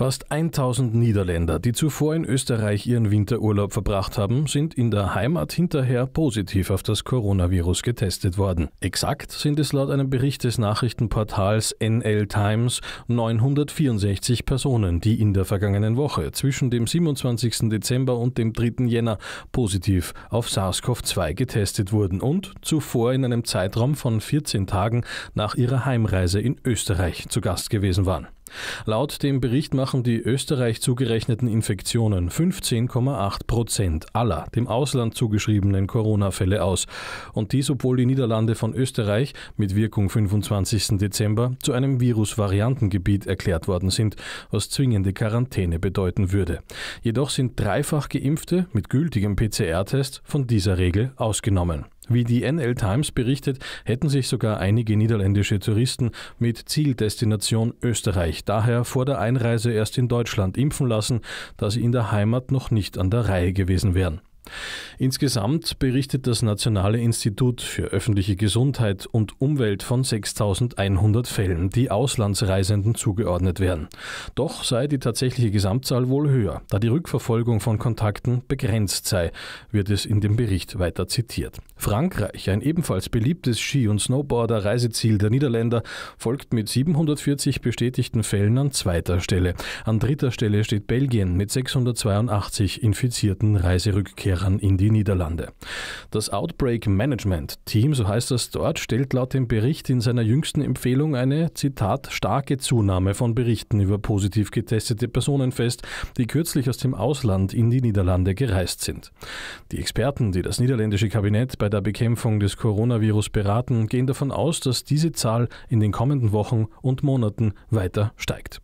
Fast 1000 Niederländer, die zuvor in Österreich ihren Winterurlaub verbracht haben, sind in der Heimat hinterher positiv auf das Coronavirus getestet worden. Exakt sind es laut einem Bericht des Nachrichtenportals NL Times 964 Personen, die in der vergangenen Woche zwischen dem 27. Dezember und dem 3. Jänner positiv auf SARS-CoV-2 getestet wurden und zuvor in einem Zeitraum von 14 Tagen nach ihrer Heimreise in Österreich zu Gast gewesen waren. Laut dem Bericht machen die Österreich zugerechneten Infektionen 15,8 Prozent aller dem Ausland zugeschriebenen Corona-Fälle aus. Und dies, obwohl die Niederlande von Österreich mit Wirkung 25. Dezember zu einem Virusvariantengebiet erklärt worden sind, was zwingende Quarantäne bedeuten würde. Jedoch sind dreifach Geimpfte mit gültigem PCR-Test von dieser Regel ausgenommen. Wie die NL Times berichtet, hätten sich sogar einige niederländische Touristen mit Zieldestination Österreich daher vor der Einreise erst in Deutschland impfen lassen, da sie in der Heimat noch nicht an der Reihe gewesen wären. Insgesamt berichtet das Nationale Institut für öffentliche Gesundheit und Umwelt von 6100 Fällen, die Auslandsreisenden zugeordnet werden. Doch sei die tatsächliche Gesamtzahl wohl höher, da die Rückverfolgung von Kontakten begrenzt sei, wird es in dem Bericht weiter zitiert. Frankreich, ein ebenfalls beliebtes Ski- und Snowboarder-Reiseziel der Niederländer, folgt mit 740 bestätigten Fällen an zweiter Stelle. An dritter Stelle steht Belgien mit 682 infizierten Reiserückkehrern. Lehrern in die Niederlande. Das Outbreak Management Team, so heißt das dort, stellt laut dem Bericht in seiner jüngsten Empfehlung eine, Zitat, starke Zunahme von Berichten über positiv getestete Personen fest, die kürzlich aus dem Ausland in die Niederlande gereist sind. Die Experten, die das niederländische Kabinett bei der Bekämpfung des Coronavirus beraten, gehen davon aus, dass diese Zahl in den kommenden Wochen und Monaten weiter steigt.